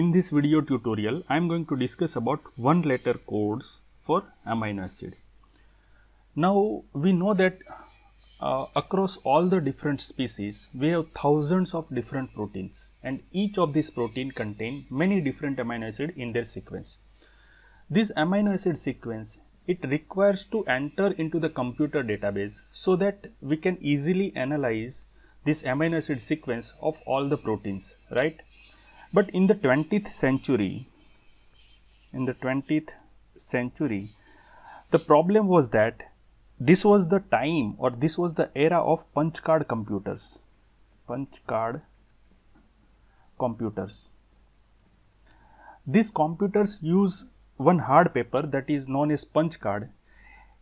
In this video tutorial, I am going to discuss about one letter codes for amino acid. Now, we know that uh, across all the different species, we have thousands of different proteins and each of these protein contain many different amino acid in their sequence. This amino acid sequence, it requires to enter into the computer database so that we can easily analyze this amino acid sequence of all the proteins, right? But in the 20th century, in the 20th century, the problem was that this was the time or this was the era of punch card computers, punch card computers. These computers use one hard paper that is known as punch card.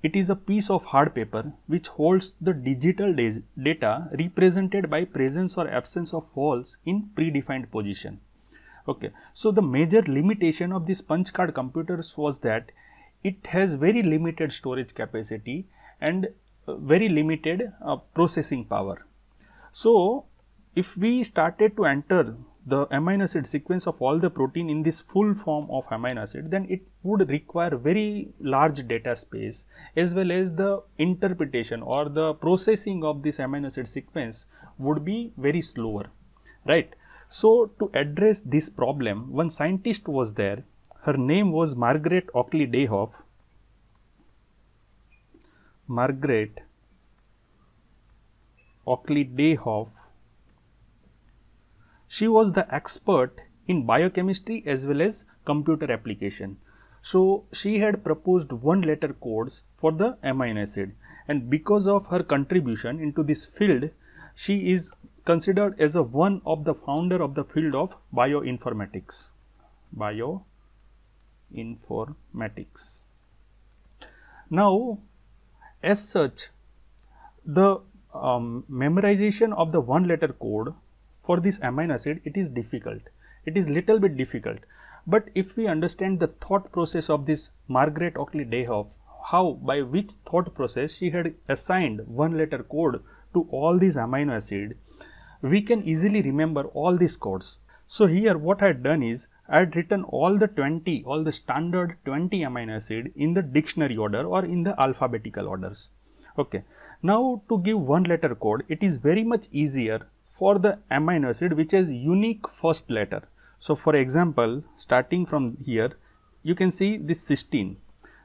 It is a piece of hard paper which holds the digital data represented by presence or absence of holes in predefined position. Okay. So, the major limitation of these punch card computers was that it has very limited storage capacity and uh, very limited uh, processing power. So, if we started to enter the amino acid sequence of all the protein in this full form of amino acid then it would require very large data space as well as the interpretation or the processing of this amino acid sequence would be very slower right so, to address this problem, one scientist was there. Her name was Margaret Ockley Dayhoff. Margaret Ockley Dayhoff. She was the expert in biochemistry as well as computer application. So, she had proposed one letter codes for the amino acid and because of her contribution into this field, she is considered as a one of the founder of the field of bioinformatics. Bioinformatics. Now, as such, the um, memorization of the one letter code for this amino acid, it is difficult. It is little bit difficult. But if we understand the thought process of this Margaret Oakley Dayhoff, how by which thought process she had assigned one letter code to all these amino acid we can easily remember all these codes. So, here what I had done is I had written all the 20, all the standard 20 amino acid in the dictionary order or in the alphabetical orders. Okay. Now, to give one letter code, it is very much easier for the amino acid which has unique first letter. So, for example, starting from here, you can see this cysteine.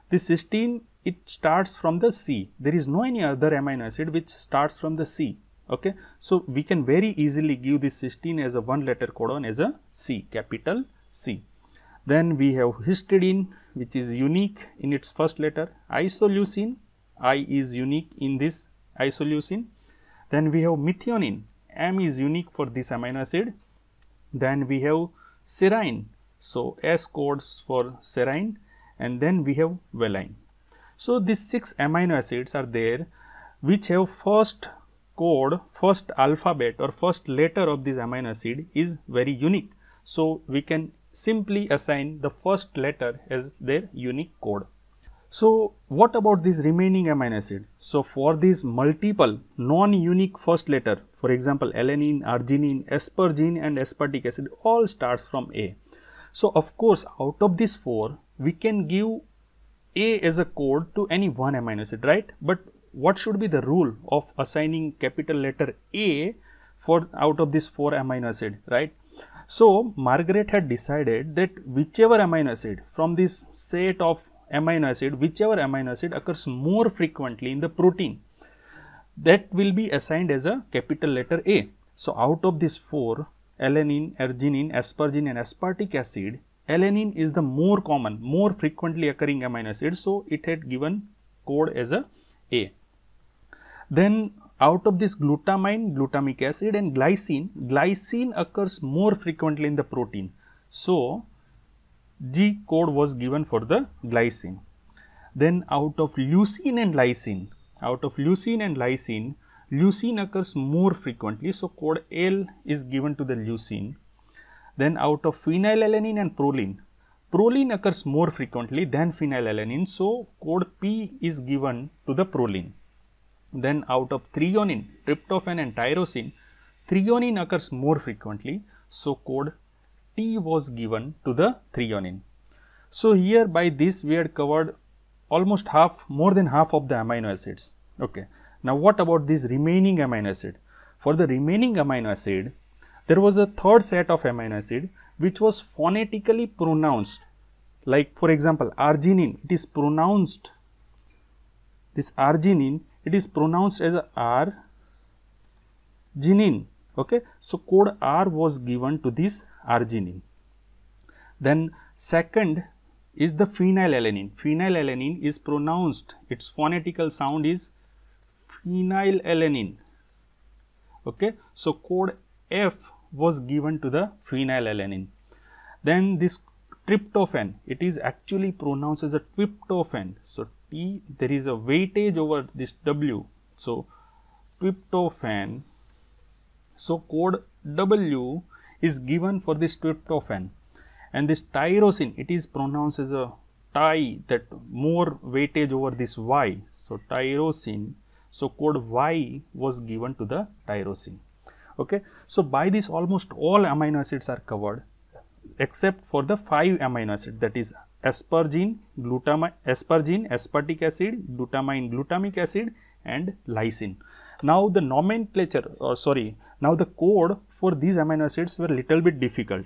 This cysteine, it starts from the C. There is no any other amino acid which starts from the C. Okay. So, we can very easily give this cysteine as a one letter codon as a C capital C. Then we have histidine which is unique in its first letter, isoleucine I is unique in this isoleucine. Then we have methionine M is unique for this amino acid. Then we have serine. So, S codes for serine and then we have valine. So, these 6 amino acids are there which have first code first alphabet or first letter of this amino acid is very unique. So, we can simply assign the first letter as their unique code. So, what about this remaining amino acid? So, for these multiple non-unique first letter, for example, alanine, arginine, aspergine and aspartic acid all starts from A. So, of course, out of these four, we can give A as a code to any one amino acid, right? But what should be the rule of assigning capital letter A for out of these 4 amino acid, right? So, Margaret had decided that whichever amino acid from this set of amino acid, whichever amino acid occurs more frequently in the protein, that will be assigned as a capital letter A. So, out of these 4, alanine, arginine, aspergine and aspartic acid, alanine is the more common, more frequently occurring amino acid. So, it had given code as a A. Then out of this glutamine, glutamic acid and glycine, glycine occurs more frequently in the protein. So, G code was given for the glycine. Then out of leucine and lysine, out of leucine and lysine, leucine occurs more frequently. So, code L is given to the leucine. Then out of phenylalanine and proline, proline occurs more frequently than phenylalanine. So, code P is given to the proline. Then out of threonine, tryptophan and tyrosine, threonine occurs more frequently. So, code T was given to the threonine. So, here by this we had covered almost half more than half of the amino acids. Okay. Now, what about this remaining amino acid? For the remaining amino acid, there was a third set of amino acid which was phonetically pronounced like for example arginine it is pronounced this arginine it is pronounced as R arginine. Okay. So, code R was given to this arginine. Then second is the phenylalanine. Phenylalanine is pronounced, its phonetical sound is phenylalanine. Okay. So, code F was given to the phenylalanine. Then this tryptophan, it is actually pronounced as a tryptophan. So, P there is a weightage over this W. So, tryptophan. So, code W is given for this tryptophan and this tyrosine it is pronounced as a tie that more weightage over this Y. So, tyrosine. So, code Y was given to the tyrosine. Okay. So, by this almost all amino acids are covered except for the 5 amino acid that is aspergine, glutamine, aspergine, aspartic acid, glutamine, glutamic acid and lysine. Now, the nomenclature or uh, sorry, now the code for these amino acids were little bit difficult.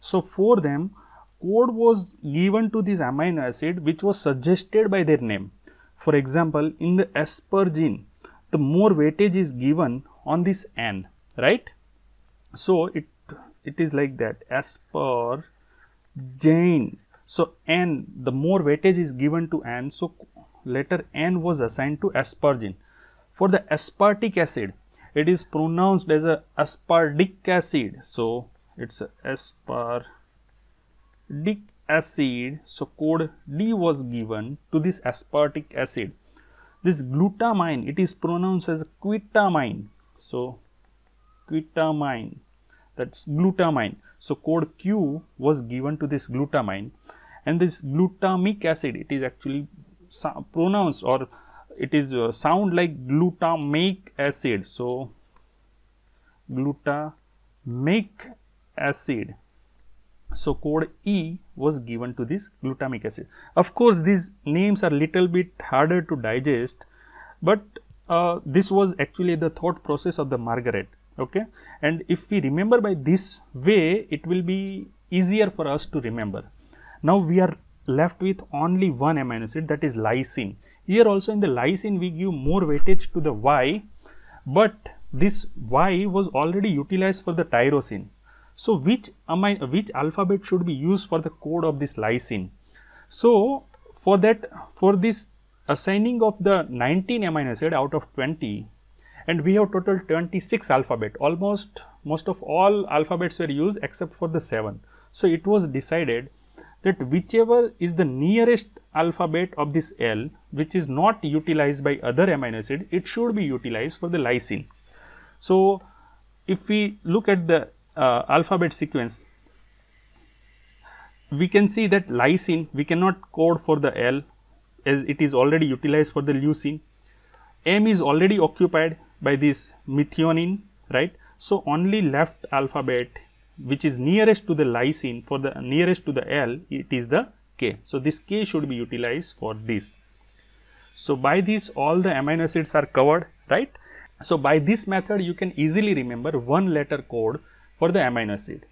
So, for them code was given to this amino acid which was suggested by their name. For example, in the aspergine, the more weightage is given on this N, right. So, it, it is like that aspergine so, n the more weightage is given to n. So, letter n was assigned to aspergine. For the aspartic acid, it is pronounced as a aspartic acid. So, it is aspartic acid. So, code D was given to this aspartic acid. This glutamine, it is pronounced as quitamine. So, quitamine that is glutamine. So, code Q was given to this glutamine and this glutamic acid it is actually pronounced or it is uh, sound like glutamic acid so glutamic acid so code E was given to this glutamic acid. Of course, these names are little bit harder to digest, but uh, this was actually the thought process of the Margaret. Okay, and if we remember by this way, it will be easier for us to remember. Now, we are left with only one amino acid that is lysine. Here also in the lysine we give more weightage to the Y, but this Y was already utilized for the tyrosine. So, which amino, which alphabet should be used for the code of this lysine? So, for that for this assigning of the 19 amino acid out of 20 and we have total 26 alphabet almost most of all alphabets were used except for the 7. So, it was decided that whichever is the nearest alphabet of this L which is not utilized by other amino acid, it should be utilized for the lysine. So, if we look at the uh, alphabet sequence, we can see that lysine we cannot code for the L as it is already utilized for the leucine. M is already occupied by this methionine, right. So, only left alphabet which is nearest to the lysine for the nearest to the L it is the K. So, this K should be utilized for this. So, by this all the amino acids are covered right. So, by this method you can easily remember one letter code for the amino acid.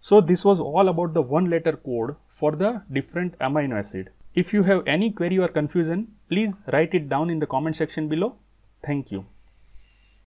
So, this was all about the one letter code for the different amino acid. If you have any query or confusion, please write it down in the comment section below. Thank you.